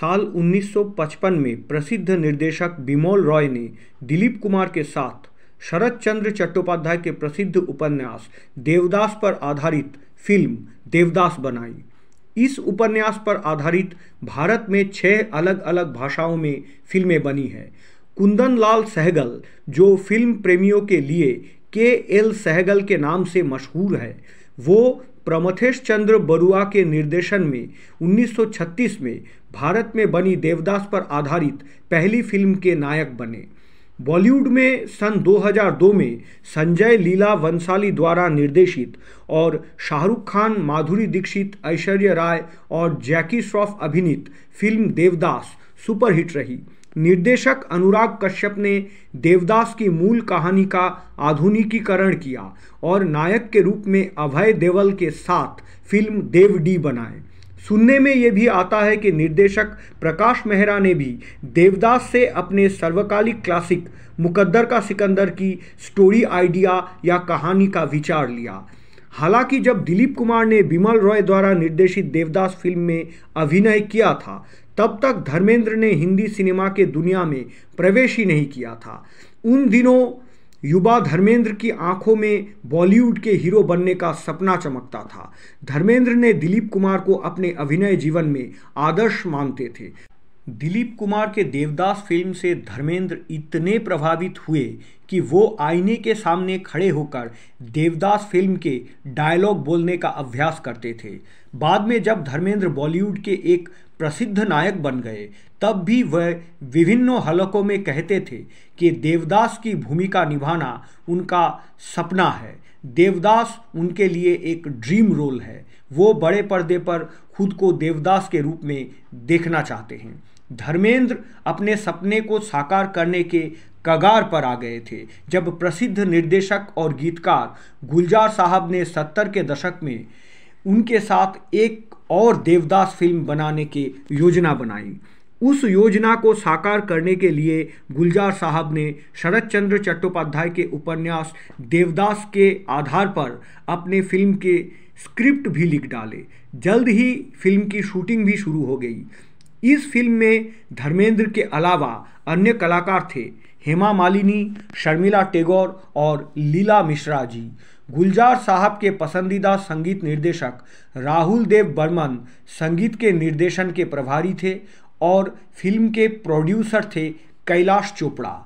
साल 1955 में प्रसिद्ध निर्देशक बिमोल रॉय ने दिलीप कुमार के साथ शरद चंद्र चट्टोपाध्याय के प्रसिद्ध उपन्यास देवदास पर आधारित फिल्म देवदास बनाई इस उपन्यास पर आधारित भारत में छह अलग अलग भाषाओं में फिल्में बनी है कुंदन लाल सहगल जो फिल्म प्रेमियों के लिए के एल सहगल के नाम से मशहूर है वो प्रमथेश चंद्र बरुआ के निर्देशन में 1936 में भारत में बनी देवदास पर आधारित पहली फिल्म के नायक बने बॉलीवुड में सन 2002 में संजय लीला वंसाली द्वारा निर्देशित और शाहरुख खान माधुरी दीक्षित ऐश्वर्य राय और जैकी श्रॉफ अभिनीत फिल्म देवदास सुपरहिट रही निर्देशक अनुराग कश्यप ने देवदास की मूल कहानी का आधुनिकीकरण किया और नायक के रूप में अभय देवल के साथ फिल्म देवडी बनाए सुनने में ये भी आता है कि निर्देशक प्रकाश मेहरा ने भी देवदास से अपने सर्वकालिक क्लासिक मुकद्दर का सिकंदर की स्टोरी आइडिया या कहानी का विचार लिया हालांकि जब दिलीप कुमार ने बिमल रॉय द्वारा निर्देशित देवदास फिल्म में अभिनय किया था तब तक धर्मेंद्र ने हिंदी सिनेमा के दुनिया में प्रवेश ही नहीं किया था उन दिनों युवा धर्मेंद्र की आंखों में बॉलीवुड के हीरो बनने का सपना चमकता था धर्मेंद्र ने दिलीप कुमार को अपने अभिनय जीवन में आदर्श मानते थे दिलीप कुमार के देवदास फिल्म से धर्मेंद्र इतने प्रभावित हुए कि वो आईने के सामने खड़े होकर देवदास फिल्म के डायलॉग बोलने का अभ्यास करते थे बाद में जब धर्मेंद्र बॉलीवुड के एक प्रसिद्ध नायक बन गए तब भी वह विभिन्न हलकों में कहते थे कि देवदास की भूमिका निभाना उनका सपना है देवदास उनके लिए एक ड्रीम रोल है वो बड़े पर्दे पर खुद को देवदास के रूप में देखना चाहते हैं धर्मेंद्र अपने सपने को साकार करने के कगार पर आ गए थे जब प्रसिद्ध निर्देशक और गीतकार गुलजार साहब ने सत्तर के दशक में उनके साथ एक और देवदास फिल्म बनाने की योजना बनाई उस योजना को साकार करने के लिए गुलजार साहब ने शरद चंद्र चट्टोपाध्याय के उपन्यास देवदास के आधार पर अपने फिल्म के स्क्रिप्ट भी लिख डाले जल्द ही फिल्म की शूटिंग भी शुरू हो गई इस फिल्म में धर्मेंद्र के अलावा अन्य कलाकार थे हेमा मालिनी शर्मिला टेगोर और लीला मिश्रा जी गुलजार साहब के पसंदीदा संगीत निर्देशक राहुल देव बर्मन संगीत के निर्देशन के प्रभारी थे और फिल्म के प्रोड्यूसर थे कैलाश चोपड़ा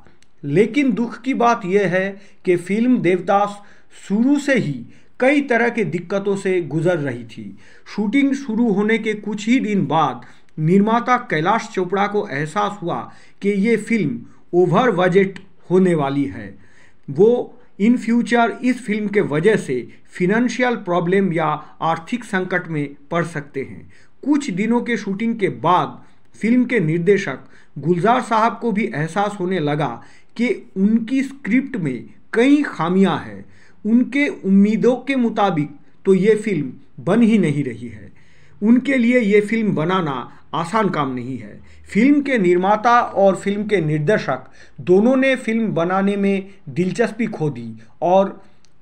लेकिन दुख की बात यह है कि फिल्म देवदास शुरू से ही कई तरह के दिक्कतों से गुजर रही थी शूटिंग शुरू होने के कुछ ही दिन बाद निर्माता कैलाश चोपड़ा को एहसास हुआ कि ये फिल्म ओवर बजट होने वाली है वो इन फ्यूचर इस फिल्म के वजह से फिनेंशियल प्रॉब्लम या आर्थिक संकट में पड़ सकते हैं कुछ दिनों के शूटिंग के बाद फिल्म के निर्देशक गुलजार साहब को भी एहसास होने लगा कि उनकी स्क्रिप्ट में कई खामियां हैं उनके उम्मीदों के मुताबिक तो ये फिल्म बन ही नहीं रही है उनके लिए ये फिल्म बनाना आसान काम नहीं है फिल्म के निर्माता और फिल्म के निर्देशक दोनों ने फिल्म बनाने में दिलचस्पी खो दी और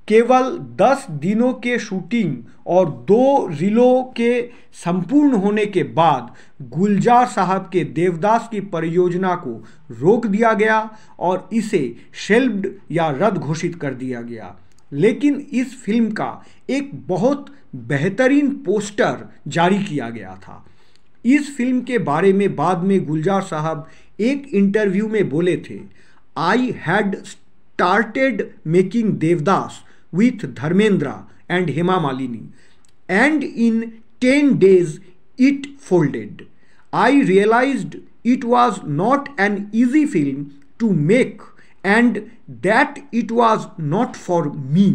केवल दस दिनों के शूटिंग और दो रिलों के संपूर्ण होने के बाद गुलजार साहब के देवदास की परियोजना को रोक दिया गया और इसे शेल्ब्ड या रद्द घोषित कर दिया गया लेकिन इस फिल्म का एक बहुत बेहतरीन पोस्टर जारी किया गया था इस फिल्म के बारे में बाद में गुलजार साहब एक इंटरव्यू में बोले थे I had started making Devdas with Dharmendra and Hema Malini and in ten days it folded I realise it was not an easy film to make and that it was not for me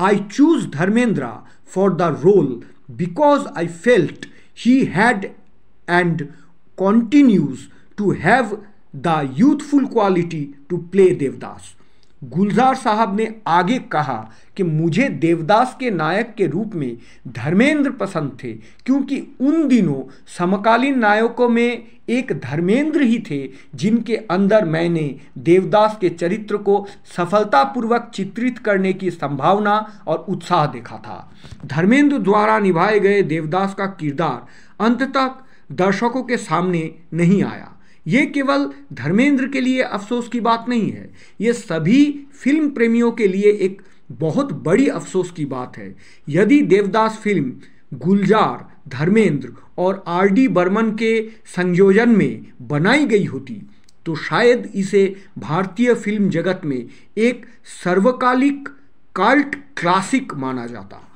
I choose Dharmendra for the role because I felt he had and continues to have the youthful quality to play Devdas Gulzar साहब ने आगे कहा कि मुझे देवदास के नायक के रूप में धर्मेंद्र पसंद थे क्योंकि उन दिनों समकालीन नायकों में एक धर्मेंद्र ही थे जिनके अंदर मैंने देवदास के चरित्र को सफलतापूर्वक चित्रित करने की संभावना और उत्साह देखा था धर्मेंद्र द्वारा निभाए गए देवदास का किरदार अंत तक दर्शकों के सामने नहीं आया ये केवल धर्मेंद्र के लिए अफसोस की बात नहीं है ये सभी फिल्म प्रेमियों के लिए एक बहुत बड़ी अफसोस की बात है यदि देवदास फिल्म गुलजार धर्मेंद्र और आर डी बर्मन के संयोजन में बनाई गई होती तो शायद इसे भारतीय फिल्म जगत में एक सर्वकालिक काल्ट क्लासिक माना जाता